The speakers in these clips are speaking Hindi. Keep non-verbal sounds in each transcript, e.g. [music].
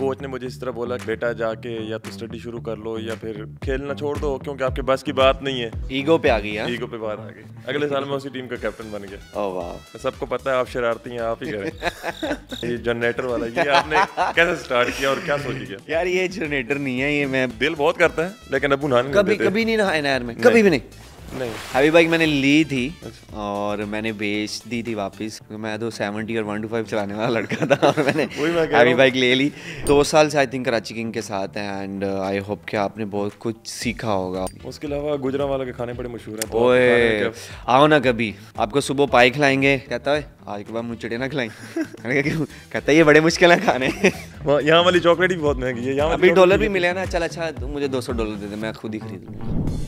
कोच ने मुझे इस तरह बोला बेटा जाके या तो स्टडी शुरू कर लो या फिर खेलना छोड़ दो क्योंकि आपके बस की बात नहीं है ईगो पे आ गई है हाँ? ईगो पे बात आ गई अगले साल में उसी टीम का कैप्टन बन गया oh, वाह सबको पता है आप शरारती हैं आप ही करें [laughs] ये जनरेटर वाला ये आपने कैसे स्टार्ट किया और क्या सोच लिया यार ये जनरेटर नहीं है ये मैं दिल बहुत करता है लेकिन अबू नहाने कभी कभी नहीं नहाया नहर में कभी भी नहीं नहीं हैवी बाइक मैंने ली थी अच्छा। और मैंने बेच दी थी वापस मैं तो सेवेंटी और वन टू फाइव चलाने वाला लड़का था और मैंने [laughs] हैवी बाइक ले ली दो साल से आई थिंक कराची किंग के साथ है एंड आई होप कि आपने बहुत कुछ सीखा होगा उसके अलावा गुजरा वाला के खाने बड़े मशहूर हैं तो ओए आओ ना कभी आपको सुबह पाई खिलाएंगे कहता है आज के बाद मुझे ना खिलाई [laughs] कहता है ये बड़े मुश्किल है खाने [laughs] यहाँ वाली चॉकलेट भी बहुत महंगी है यहाँ अभी डॉलर भी मिले ना चल अच्छा मुझे दो सौ डॉलर दे दे मैं खुद ही खरीद लूँगा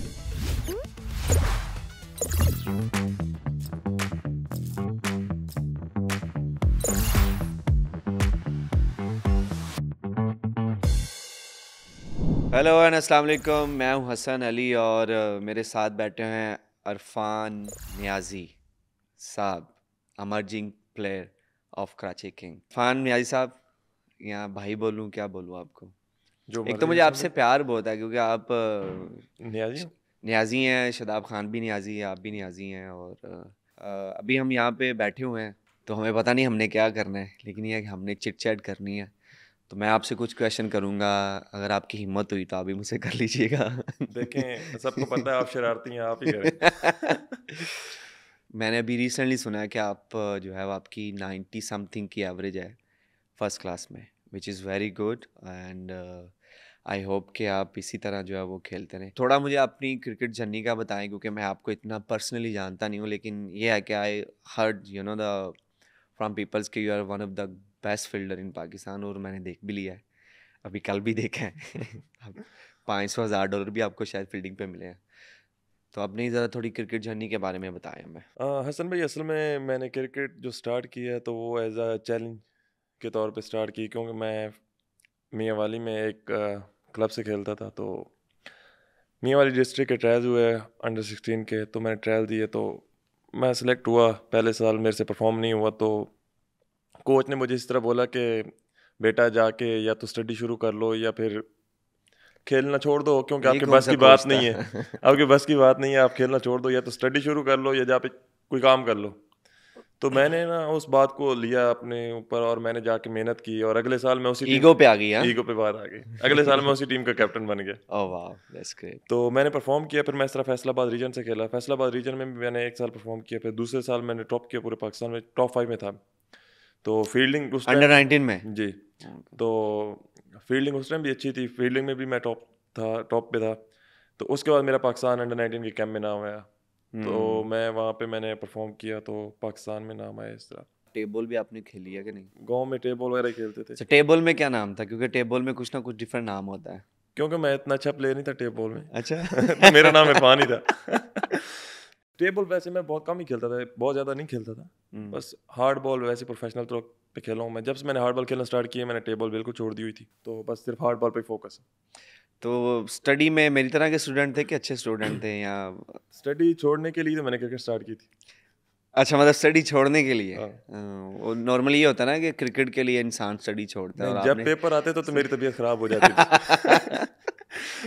हेलो एंड अस्सलाम वालेकुम मैं हूं हसन अली और uh, मेरे साथ बैठे हैं Arfan Niazi sahab emerging player of Karachi king फान न्याजी साहब यहाँ भाई बोलूँ क्या बोलूँ आपको जो एक तो मुझे आपसे प्यार बहुत है क्योंकि आप न्याजी uh, न्याजी हैं शदाब खान भी न्याजी है आप भी न्याजी हैं और आ, अभी हम यहाँ पे बैठे हुए हैं तो हमें पता नहीं हमने क्या करना है लेकिन यह कि हमने चिट चैट करनी है तो मैं आपसे कुछ क्वेश्चन करूँगा अगर आपकी हिम्मत हुई तो आप मुझसे कर लीजिएगा देखें सबको पता है आप शरारती हैं आप ही करें [laughs] मैंने अभी रिसेंटली सुना है कि आप जो है वो आपकी नाइन्टी समथिंग की एवरेज है फर्स्ट क्लास में which is very good and I hope कि आप इसी तरह जो है वो खेलते रहें थोड़ा मुझे अपनी क्रिकेट जर्नी का बताएं क्योंकि मैं आपको इतना पर्सनली जानता नहीं हूँ लेकिन ये है कि I heard you know the from peoples के you are one of the best fielder in Pakistan और मैंने देख भी लिया है अभी कल भी देखा है [laughs] पाँच सौ हज़ार डॉलर भी आपको शायद फील्डिंग पे मिले हैं तो आपने ही ज़रा थोड़ी क्रिकेट जर्नी के बारे में बताया हमें हसन भाई असल में मैंने क्रिकेट जो स्टार्ट किया है तो वो एज अ चैलेंज के तौर पे स्टार्ट की क्योंकि मैं मियाँ वाली में एक क्लब से खेलता था तो मियाँ वाली डिस्ट्रिक्ट के ट्रायल हुए अंडर सिक्सटीन के तो मैंने ट्रायल दिए तो मैं सिलेक्ट हुआ पहले साल मेरे से परफॉर्म नहीं हुआ तो कोच ने मुझे इस तरह बोला कि बेटा जाके या तो स्टडी शुरू कर लो या फिर खेलना छोड़ दो क्योंकि आपके बस की बात नहीं है आपके बस की बात नहीं है आप खेलना छोड़ दो या तो स्टडी शुरू कर लो या जा पे कोई काम कर लो तो मैंने ना उस बात को लिया अपने ऊपर और मैंने जाके मेहनत की और अगले साल मैं उसी ईगो पे आ गई ईगो हाँ? पे बाहर आ गई अगले साल मैं उसी टीम का कैप्टन बन गया ओह वाह दैट्स ग्रेट तो मैंने परफॉर्म किया फिर मैं इस तरह फैसलाबाद रीजन से खेला फैसलाबाद रीजन में भी मैंने एक साल परफॉर्म किया फिर दूसरे साल मैंने टॉप किया पूरे पाकिस्तान में टॉप फाइव में था तो फील्डिंग उस अंडर नाइनटीन में जी तो फील्डिंग उस टाइम भी अच्छी थी फील्डिंग में भी मैं टॉप था टॉप पे था तो उसके बाद मेरा पाकिस्तान अंडर नाइनटीन के कैम्प में नाम आया तो हम्म। मैं वहाँ पे मैंने परफॉर्म किया तो पाकिस्तान में नाम आया इस तरह टेबल भी आपने खेली है कि नहीं गांव में टेबल वगैरह खेलते थे टेबल अच्छा, में क्या नाम था क्योंकि टेबल में कुछ ना कुछ डिफरेंट नाम होता है क्योंकि मैं इतना अच्छा प्लेयर नहीं था टेबल में अच्छा तो [laughs] मेरा नाम इरफान ही था टेबल [laughs] वैसे मैं बहुत कम ही खेलता था बहुत ज़्यादा नहीं खेलता था हम्म। बस हार्ड बॉल वैसे प्रोफेशनल तो पे खेला हूँ मैं जब से मैंने हार्ड बॉल खेलना स्टार्ट किया मैंने टेबल बिल्कुल छोड़ दी हुई थी तो बस सिर्फ हार्ड बॉल पर फोकस तो स्टडी में मेरी तरह के स्टूडेंट थे कि अच्छे स्टूडेंट थे या स्टडी छोड़ने के लिए तो मैंने क्रिकेट स्टार्ट की थी अच्छा मतलब स्टडी छोड़ने के लिए हाँ। वो नॉर्मली ये होता है ना कि क्रिकेट के लिए इंसान स्टडी छोड़ता है जब पेपर आते तो, तो मेरी तबीयत खराब हो जाती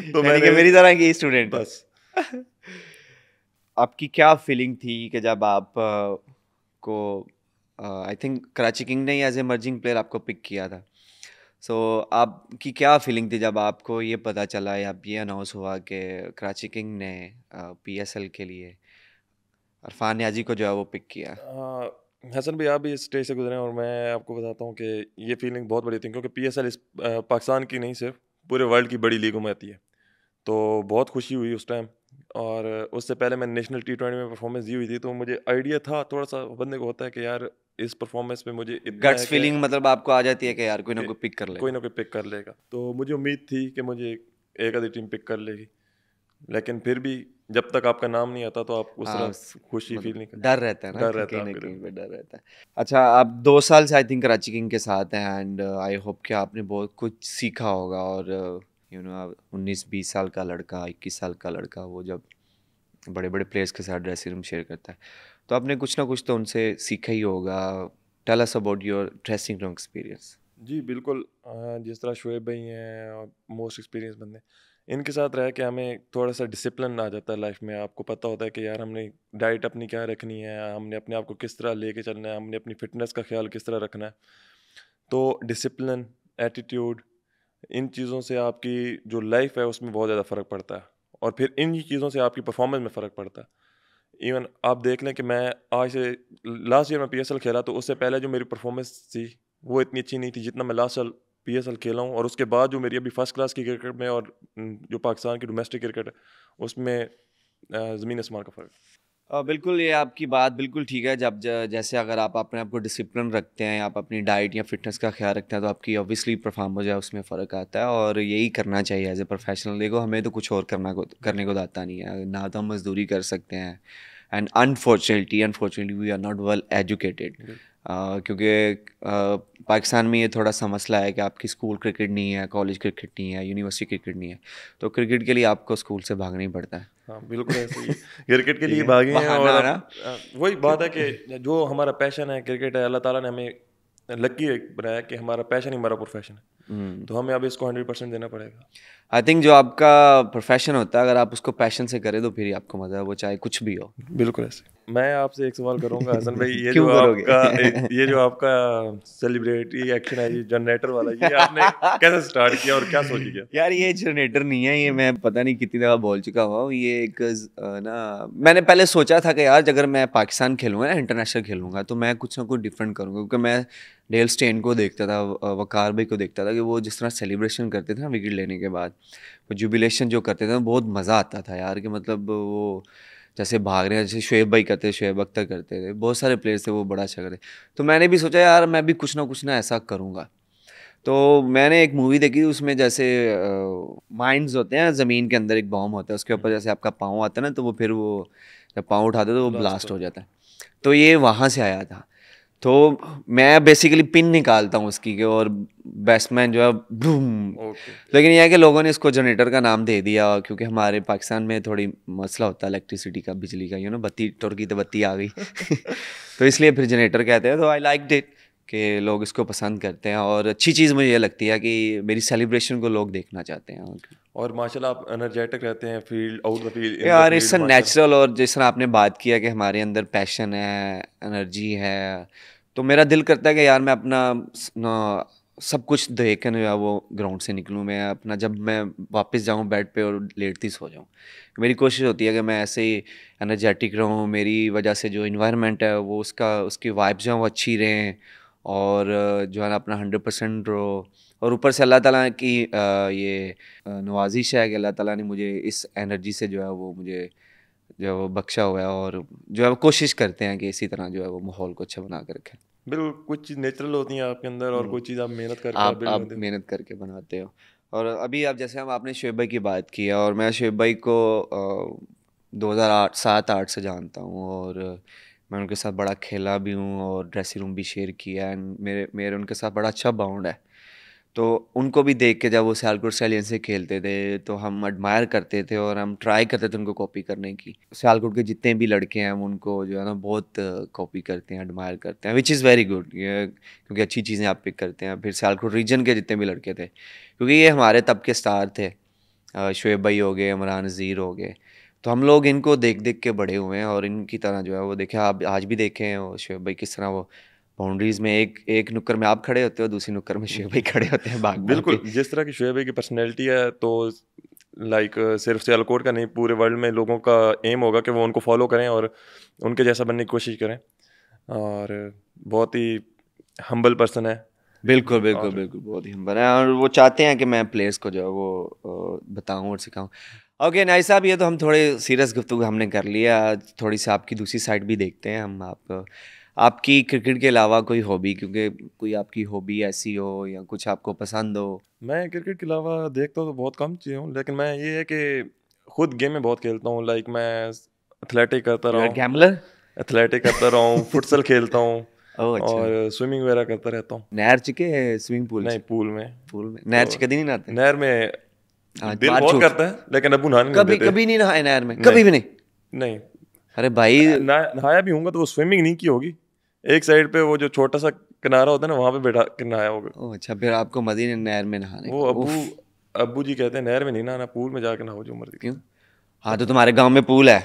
[laughs] तो मैंने मेरी तरह की स्टूडेंट बस [laughs] आपकी क्या फीलिंग थी कि जब आप को आई थिंक कराची किंग ने एज ए मर्जिंग प्लेयर आपको पिक किया था सो आपकी क्या फीलिंग थी जब आपको ये पता चला या ये अनाउंस हुआ कि कराची किंग ने पी एस एल के लिए अरफान याजी को जो है वो पिक किया हसन भाई आप भी इस स्टेज से गुजरे और मैं आपको बताता हूँ कि ये फीलिंग बहुत बड़ी थी क्योंकि पी एस एल इस पाकिस्तान की नहीं सिर्फ पूरे वर्ल्ड की बड़ी लीगों में आती है तो बहुत खुशी हुई उस टाइम और उससे पहले मैंने नेशनल टी ट्वेंटी में परफॉर्मेंस दी हुई थी तो मुझे आइडिया था थोड़ा सा बंदे को होता है कि यार इस परफॉर्मेंस में मुझे गट्स फीलिंग मतलब आपको आ जाती है कि यार कोई ना कोई पिक कर लेगा कोई ना कोई पिक कर लेगा तो मुझे उम्मीद थी कि मुझे एक आधी टीम पिक कर लेगी लेकिन फिर भी जब तक आपका नाम नहीं आता तो आप उस हाँ, तरह खुशी फील मतलब नहीं डर रहता है डर रहता है डर रहता है अच्छा आप दो साल से आई थिंक कराची किंग के साथ हैं एंड आई होप कि आपने बहुत कुछ सीखा होगा और uh, यू नो उन्नीस बीस साल का लड़का इक्कीस साल का लड़का वो जब बड़े बड़े प्लेयर्स के साथ ड्रेसिंग रूम शेयर करता है तो आपने कुछ ना कुछ तो उनसे सीखा ही होगा tell us about your dressing room experience जी बिल्कुल जिस तरह शुएब भाई हैं और मोस्ट एक्सपीरियंस बंदे इनके साथ रह के हमें थोड़ा सा डिसिप्लिन आ जाता है लाइफ में आपको पता होता है कि यार हमने डाइट अपनी क्या रखनी है हमने अपने आप को किस तरह लेके चलना है हमने अपनी फिटनेस का ख्याल किस तरह रखना है तो डिसिप्लिन एटीट्यूड इन चीज़ों से आपकी जो लाइफ है उसमें बहुत ज़्यादा फ़र्क पड़ता है और फिर इन चीज़ों से आपकी परफॉर्मेंस में फ़र्क पड़ता है इवन आप देख लें कि मैं आज से लास्ट ईयर में पी खेला तो उससे पहले जो मेरी परफॉर्मेंस थी वो इतनी अच्छी नहीं थी जितना मैं लास्ट साल पी एस खेला हूँ और उसके बाद जो मेरी अभी फर्स्ट क्लास की क्रिकेट में और जो पाकिस्तान की डोमेस्टिक क्रिकेट है उसमें ज़मीन आसमान का फ़र्क बिल्कुल ये आपकी बात बिल्कुल ठीक है जब जैसे अगर आप अपने आप को डिसिप्लिन रखते हैं आप अपनी डाइट या फिटनेस का ख्याल रखते हैं तो आपकी ऑब्वियसली परफॉर्मेंस है उसमें फ़र्क आता है और यही करना चाहिए एज ए प्रोफेशनल देखो हमें तो कुछ और करना को करने को तो आता नहीं है ना तो हम मजदूरी कर सकते हैं and unfortunately unfortunately we are not well educated क्योंकि पाकिस्तान में ये थोड़ा सा मसला है कि आपकी स्कूल क्रिकेट नहीं है कॉलेज क्रिकेट नहीं है यूनिवर्सिटी क्रिकेट नहीं है तो क्रिकेट के लिए आपको स्कूल से भागना ही पड़ता है हाँ बिल्कुल ऐसे ही [laughs] क्रिकेट के लिए भागे वही बात है कि जो हमारा पैशन है क्रिकेट है अल्लाह ताला ने हमें लकी बनाया कि हमारा पैशन ही हमारा प्रोफेशन है हम्म। तो हमें अब इसको हंड्रेड परसेंट देना पड़ेगा आई थिंक जो आपका प्रोफेशन होता है अगर आप उसको पैशन से करें तो फिर ही आपको मजा है वो चाहे कुछ भी हो बिल्कुल ऐसे मैं आपसे एक सवाल करूंगा [laughs] हसन भाई ये जो आपका ये जो आपका सेलिब्रिटी एक्शन है ये जनरेटर वाला ये आपने [laughs] कैसे स्टार्ट किया और क्या सोच लिया यार ये जनरेटर नहीं है ये मैं पता नहीं कितनी दफ़ा बोल चुका हुआ ये एक ना मैंने पहले सोचा था कि यार अगर मैं पाकिस्तान खेलूंगा ना इंटरनेशनल खेलूंगा तो मैं कुछ ना कुछ डिफरेंट करूंगा क्योंकि मैं डेल स्टेन को देखता था वकार भाई को देखता था कि वो जिस तरह सेलिब्रेशन करते थे ना विकेट लेने के बाद वो जुबिलेशन जो करते थे बहुत मज़ा आता था यार कि मतलब वो जैसे भाग रहे हैं जैसे शुएब भाई करते थे शुएब अख्तर करते थे बहुत सारे प्लेयर्स थे वो बड़ा अच्छा करते तो मैंने भी सोचा यार मैं भी कुछ ना कुछ ना ऐसा करूँगा तो मैंने एक मूवी देखी उसमें जैसे uh, होते हैं ज़मीन के अंदर एक बॉम होता है उसके ऊपर जैसे आपका पाँव आता है ना तो वो फिर वो जब पाँव उठाते तो वो ब्लास्ट हो जाता है तो ये वहाँ से आया था तो मैं बेसिकली पिन निकालता हूँ उसकी के और बैट्समैन जो है ब्रूम लेकिन यह है कि लोगों ने इसको जनरेटर का नाम दे दिया क्योंकि हमारे पाकिस्तान में थोड़ी मसला होता है इलेक्ट्रिसिटी का बिजली का यू नो बत्ती टुर्की तो बत्ती आ गई [laughs] तो इसलिए फिर जनरेटर कहते हैं तो आई लाइक डिट कि लोग इसको पसंद करते हैं और अच्छी चीज़ मुझे ये लगती है कि मेरी सेलिब्रेशन को लोग देखना चाहते हैं और माशाल्लाह आप एनर्जेटिक रहते हैं फील्ड आउट द फील्ड यार इट्स अ नेचुरल और जिस तरह आपने बात किया कि हमारे अंदर पैशन है एनर्जी है तो मेरा दिल करता है कि यार मैं अपना सब कुछ देख कर वो ग्राउंड से निकलूँ मैं अपना जब मैं वापस जाऊँ बेड पे और लेटती सो जाऊँ मेरी कोशिश होती है कि मैं ऐसे ही एनर्जेटिक रहूँ मेरी वजह से जो इन्वायरमेंट है वो उसका उसकी वाइब्स जो हैं वो अच्छी रहें और जो है ना अपना हंड्रेड परसेंट रहो और ऊपर से अल्लाह ताला की ये नवाजिश है कि अल्लाह ताला ने मुझे इस एनर्जी से जो है वो मुझे जो है वो बख्शा हुआ है और जो है वो कोशिश करते हैं कि इसी तरह जो है वो माहौल को अच्छा बना कर रखें बिल्कुल कुछ चीज़ नेचुरल होती हैं आपके अंदर और हम्म। कुछ चीज़ आप मेहनत करके आप, आप मेहनत करके बनाते हो और अभी आप जैसे हम आपने शुएब भाई की बात की है और मैं शुएब भाई को दो हज़ार आठ सात आठ से जानता हूँ और मैं उनके साथ बड़ा खेला भी हूँ और ड्रेसिंग रूम भी शेयर किया एंड मेरे मेरे उनके साथ बड़ा अच्छा बाउंड है तो उनको भी देख के जब वो सियालकोट स्टैलियन से खेलते थे तो हम एडमायर करते थे और हम ट्राई करते थे उनको कॉपी करने की सियालकोट के जितने भी लड़के हैं हम उनको जो है ना बहुत कॉपी करते हैं एडमायर करते हैं विच इज़ वेरी गुड क्योंकि अच्छी चीज़ें आप पिक करते हैं फिर सियालकोट रीजन के जितने भी लड़के थे क्योंकि ये हमारे तब के स्टार थे शुएब भाई हो गए इमरान नज़ीर हो गए तो हम लोग इनको देख देख के बड़े हुए हैं और इनकी तरह जो है वो देखे आप आज भी देखें और शुएब भाई किस तरह वो बाउंड्रीज में एक एक नुक्कर में आप खड़े होते हो दूसरी नुक्कर में शुएब भाई खड़े होते हैं बाग बिल्कुल जिस तरह की शुएब भाई की पर्सनैलिटी है तो लाइक सिर्फ सियालकोट का नहीं पूरे वर्ल्ड में लोगों का एम होगा कि वो उनको फॉलो करें और उनके जैसा बनने की कोशिश करें और बहुत ही हम्बल पर्सन है बिल्कुल बिल्कुल बिल्कुल बहुत ही हम्बल है और वो चाहते हैं कि मैं प्लेयर्स को जो है वो बताऊँ और सिखाऊँ ओके नाई साहब ये तो हम थोड़े सीरियस गुफ्तु हमने कर लिया थोड़ी सी आपकी दूसरी साइड भी देखते हैं हम आप आपकी क्रिकेट के अलावा कोई हॉबी क्योंकि कोई आपकी हॉबी ऐसी हो या कुछ आपको पसंद हो मैं क्रिकेट के अलावा देखता तो बहुत कम चीज़ हूँ लेकिन मैं ये है कि खुद गेम में बहुत खेलता हूँ लाइक मैं एथलेटिक करता रहा गैम्बलर एथलेटिक करता रहा हूँ [laughs] फुटसल खेलता हूँ ओ, अच्छा। और स्विमिंग वगैरह करता रहता हूँ नहर चिके स्विमिंग पूल नहीं पूल में पूल में नहर चिके तो दिन नहाते नहर में दिल बहुत करता है लेकिन अब नहाने कभी कभी नहीं नहाए नहर में कभी भी नहीं नहीं अरे भाई नहाया भी होगा तो वो स्विमिंग नहीं की होगी एक साइड पे वो जो छोटा सा किनारा होता है ना वहाँ पे बैठा के नहाया होगा अच्छा फिर आपको मदीने नहर में नहाने वो अबू अबू जी कहते हैं नहर में नहीं नहाना पूल में जाके नहाओ जो मर्जी क्यों हाँ तो तुम्हारे गाँव में पूल है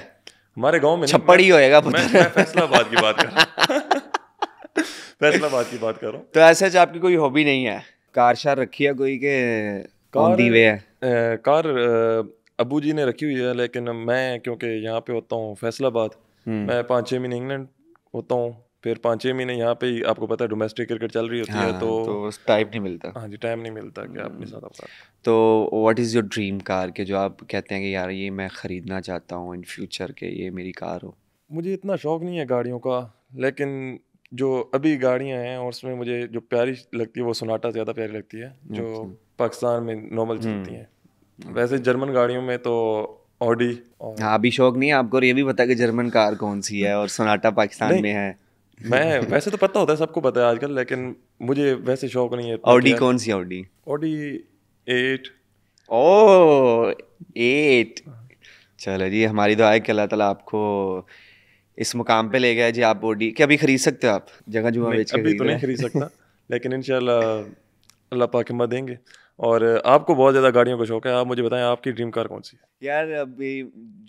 हमारे गाँव में छप्पड़ ही होएगा मैं, मैं फैसलाबाद की बात कर रहा [laughs] फैसलाबाद की बात कर रहा हूँ तो ऐसे आपकी कोई हॉबी नहीं है कार शार रखी है कोई के कौन दी वे है कार अबू जी ने रखी हुई है लेकिन मैं क्योंकि यहाँ पे होता हूँ फैसलाबाद हम्म। मैं पाँच छः महीने इंग्लैंड होता हूँ फिर पाँच छः महीने यहाँ पे ही आपको पता है डोमेस्टिक क्रिकेट चल रही होती हाँ, है तो, तो टाइम नहीं मिलता हाँ जी टाइम नहीं मिलता कि आपके हम्म। साथ तो what is your dream car के जो आप कहते हैं कि यार ये मैं ख़रीदना चाहता हूँ इन फ्यूचर के ये मेरी कार हो मुझे इतना शौक नहीं है गाड़ियों का लेकिन जो अभी गाड़ियाँ हैं और उसमें मुझे जो प्यारी लगती है वो सोनाटा ज़्यादा प्यारी लगती है जो अच्छा। पाकिस्तान में नॉर्मल हम्म। चलती हैं वैसे जर्मन गाड़ियों में तो ऑडी हाँ अभी शौक नहीं है आपको और ये भी पता कि जर्मन कार कौन सी है और सोनाटा पाकिस्तान में है मैं वैसे तो पता होता है सबको पता है आजकल लेकिन मुझे वैसे शौक नहीं है ऑडी कौन सी Audi Audi eight O eight चलो जी हमारी दुआ है कि अल्लाह ताला आपको इस मुकाम पे ले गया जी आप ऑडी क्या अभी खरीद सकते हो आप जगह जुआ बेच के अभी तो नहीं खरीद सकता लेकिन इंशाल्लाह अल्लाह पाक हिम्मत देंगे और आपको बहुत ज़्यादा गाड़ियों का शौक है आप मुझे बताएं आपकी ड्रीम कार कौन सी है यार अभी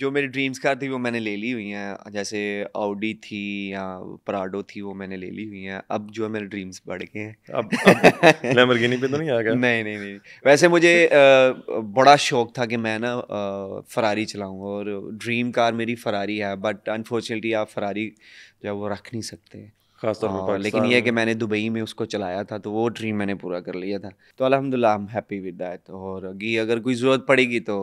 जो मेरी ड्रीम्स कार थी वो मैंने ले ली हुई हैं जैसे ऑडी थी या पराडो थी वो मैंने ले ली हुई हैं अब जो है मेरे ड्रीम्स बढ़ गए हैं अब, अब पे तो नहीं आ गया [laughs] नहीं नहीं नहीं वैसे मुझे बड़ा शौक था कि मैं ना फरारी चलाऊँ और ड्रीम कार मेरी फरारी है बट अनफॉर्चुनेटली आप फरारी जो है वो रख नहीं सकते खास तौर पर हाँ, लेकिन ये है कि मैंने दुबई में उसको चलाया था तो वो ड्रीम मैंने पूरा कर लिया था तो अलहमदिल्ला एम हैप्पी विद दैट और अगी अगर कोई ज़रूरत पड़ेगी तो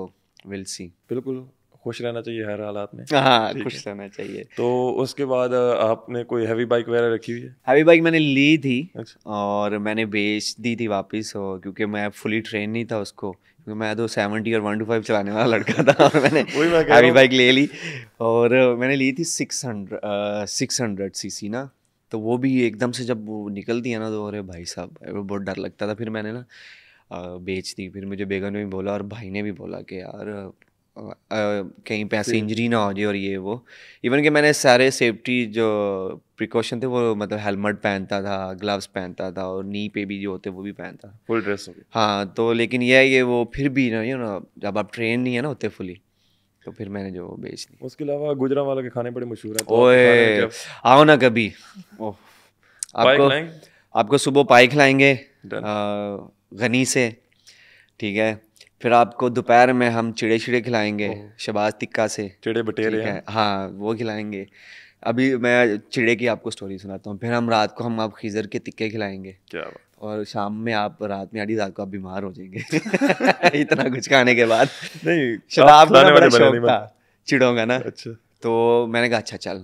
विल सी बिल्कुल खुश रहना चाहिए हर हालात में हाँ खुश रहना चाहिए तो उसके बाद आपने कोई हैवी बाइक वगैरह रखी हुई है हैवी बाइक मैंने ली थी अच्छा। और मैंने बेच दी थी वापस हो क्योंकि मैं फुली ट्रेन नहीं था उसको क्योंकि मैं तो सेवेंटी और वन टू फाइव चलाने वाला लड़का था और [laughs] मैंने हैवी बाइक ले ली और मैंने ली थी six hundred six hundred C C ना तो वो भी एकदम से जब वो निकलती है ना तो अरे भाई साहब बहुत डर लगता था फिर मैंने ना बेच दी फिर मुझे बेगन ने भी बोला और भाई ने भी बोला कि यार कहीं पैसे इंजरी ना हो जाए और ये वो इवन कि मैंने सारे सेफ्टी जो प्रिकॉशन थे वो मतलब हेलमेट पहनता था ग्लव्स पहनता था और नी पे भी जो होते वो भी पहनता था फुल ड्रेस हाँ तो लेकिन यह ये वो फिर भी ना यू ना जब आप ट्रेन नहीं है ना होते फुली तो फिर मैंने जो बेच दी उसके अलावा गुजरा वाला के खाने बड़े मशहूर हैं तो ओए आओ ना कभी आपको आपको सुबह पाई खिलाएंगे गनी से ठीक है फिर आपको दोपहर में हम चिड़े छिड़े खिलाएंगे शबाज टिक्का से चिड़े बटेरे हैं हाँ वो खिलाएंगे अभी मैं चिड़े की आपको स्टोरी सुनाता हूँ फिर हम रात को हम आप खीजर के तिक्के खिलाएंगे क्या और शाम में आप रात में आधी रात को आप बीमार हो जाएंगे [laughs] इतना कुछ खाने के बाद नहीं चिड़ों का ना अच्छा तो मैंने कहा अच्छा चल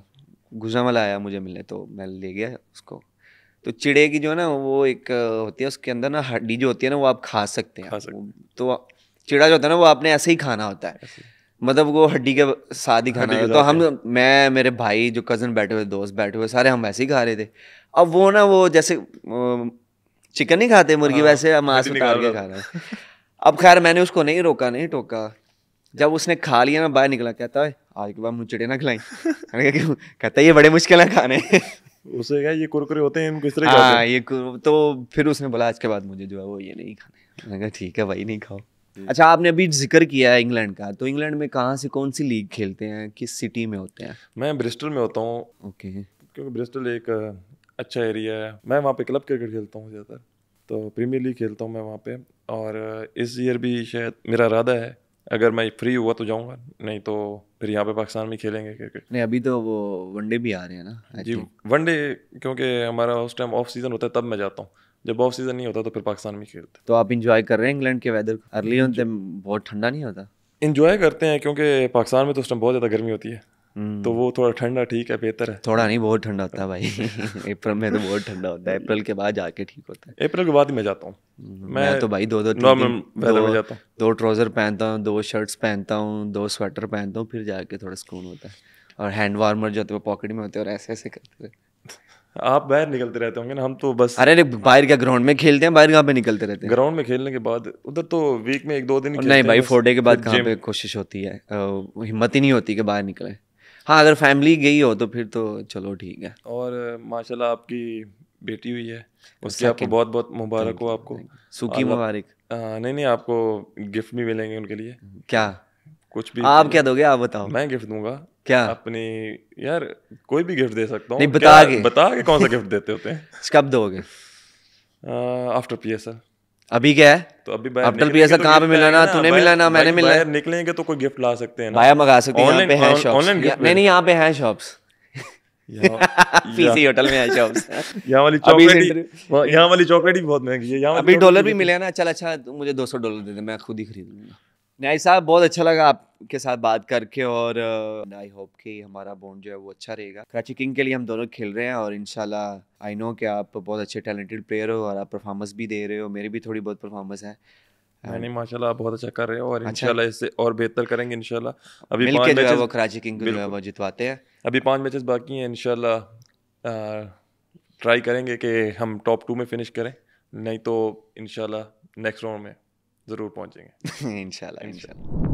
गुजरा वाला आया मुझे मिलने तो मैं ले गया उसको तो चिड़े की जो है ना वो एक होती है उसके अंदर ना हड्डी जो होती है ना वो आप खा सकते हैं तो चिड़ा जो होता है ना वो आपने ऐसे ही खाना होता है मतलब वो हड्डी के साथ ही खाना है तो हम मैं मेरे भाई जो कज़न बैठे हुए दोस्त बैठे हुए सारे हम ऐसे ही खा रहे थे अब वो ना वो जैसे चिकन नहीं खाते मुर्गी हाँ, वैसे वैसे मांस उतार के खा रहे हैं अब खैर मैंने उसको नहीं रोका नहीं टोका जब उसने खा लिया ना बाहर निकला कहता है आज के बाद मुझे चिड़े ना खिलाई कहता है ये बड़े मुश्किल है खाने उसे क्या ये कुरकुरे होते हैं इनको इस तरह हाँ ये तो फिर उसने बोला आज के बाद मुझे जो है वो ये नहीं खाने मैंने कहा ठीक है भाई नहीं खाओ हम्म। अच्छा आपने अभी जिक्र किया है इंग्लैंड का तो इंग्लैंड में कहाँ से कौन सी लीग खेलते हैं किस सिटी में होते हैं मैं ब्रिस्टल में होता हूँ ओके क्योंकि ब्रिस्टल एक अच्छा एरिया है मैं वहाँ पे क्लब क्रिकेट खेलता हूँ ज़्यादातर तो प्रीमियर लीग खेलता हूँ मैं वहाँ पे और इस ईयर भी शायद मेरा इरादा है अगर मैं फ्री हुआ तो जाऊंगा नहीं तो फिर यहाँ पे पाकिस्तान में खेलेंगे क्रिकेट नहीं अभी तो वो वनडे भी आ रहे हैं ना जी वनडे क्योंकि हमारा उस टाइम ऑफ सीजन होता है तब मैं जाता हूँ जब ऑफ सीजन नहीं होता तो फिर पाकिस्तान में खेलते तो आप इंजॉय कर रहे हैं इंग्लैंड के वेदर अर्ली बहुत ठंडा नहीं होता इंजॉय करते हैं क्योंकि पाकिस्तान में तो उस टाइम बहुत ज़्यादा गर्मी होती है तो वो थोड़ा ठंडा ठीक है बेहतर है थोड़ा नहीं बहुत ठंडा होता है भाई [laughs] अप्रैल में तो बहुत ठंडा होता है अप्रैल के बाद जाके ठीक होता है अप्रैल के बाद ही मैं जाता हूँ हम्म, मैं, मैं तो भाई दो दो दो ट्राउज़र पहनता हूँ दो शर्ट्स पहनता हूँ दो स्वेटर पहनता हूँ फिर जाके थोड़ा सुकून होता है और हैंड वार्मर जो होते हैं पॉकेट में होते हैं और ऐसे ऐसे करते हैं आप बाहर निकलते रहते होंगे ना हम तो बस अरे बाहर क्या ग्राउंड में खेलते हैं बाहर कहाँ पे निकलते रहते हैं ग्राउंड में खेलने के बाद उधर तो वीक में एक दो दिन नहीं भाई फोर डे के बाद कहाँ पे कोशिश होती है हिम्मत ही नहीं होती कि बाहर निकले हाँ अगर फैमिली गई हो तो फिर तो चलो ठीक है और माशाल्लाह आपकी बेटी हुई है उसके आपको बहुत बहुत मुबारक हो आपको सुखी मुबारक नहीं नहीं आपको गिफ्ट भी मिलेंगे उनके लिए क्या कुछ भी आप क्या दोगे आप बताओ मैं गिफ्ट दूंगा क्या अपनी यार कोई भी गिफ्ट दे सकता हूँ बता के बता के कौन सा गिफ्ट देते होते हैं [laughs] कब दोगे आफ्टर पी एस अभी क्या है तो अभी अब्दुल भी ऐसा तो कहाँ पे मिला ना तूने मिला ना मैंने मिला निकलेंगे तो कोई गिफ्ट ला सकते हैं भाया मंगा सकते हैं यहाँ पे हैं शॉप्स नहीं नहीं यहाँ पे हैं शॉप्स पीसी होटल में है शॉप्स यहाँ वाली चॉकलेट यहाँ वाली चॉकलेट भी बहुत महंगी है यहाँ अभी डॉलर भी मिले ना चल अच्छा मुझे दो सौ डॉलर दे दे मैं खुद ही खरीद लूंगा नाई साहब बहुत अच्छा लगा आपके साथ बात करके और आई uh, होप कि हमारा बॉन्ड जो है वो अच्छा रहेगा कराची किंग के लिए हम दोनों खेल रहे हैं और इनशाला आई नो कि आप बहुत अच्छे टैलेंटेड प्लेयर हो और आप परफॉर्मेंस भी दे रहे हो मेरी भी थोड़ी बहुत परफॉर्मेंस है नहीं माशाल्लाह आप बहुत अच्छा कर रहे हो और अच्छा। इंशाल्लाह इससे और बेहतर करेंगे इंशाल्लाह अभी पांच मैचेस वो कराची किंग को जो है वो जितवाते हैं अभी पांच मैचेस बाकी हैं इंशाल्लाह ट्राई uh, करेंगे कि हम टॉप टू में फिनिश करें नहीं तो इंशाल्लाह नेक्स्ट राउंड में ज़रूर पहुँचेंगे [laughs] इनशाला इनशाला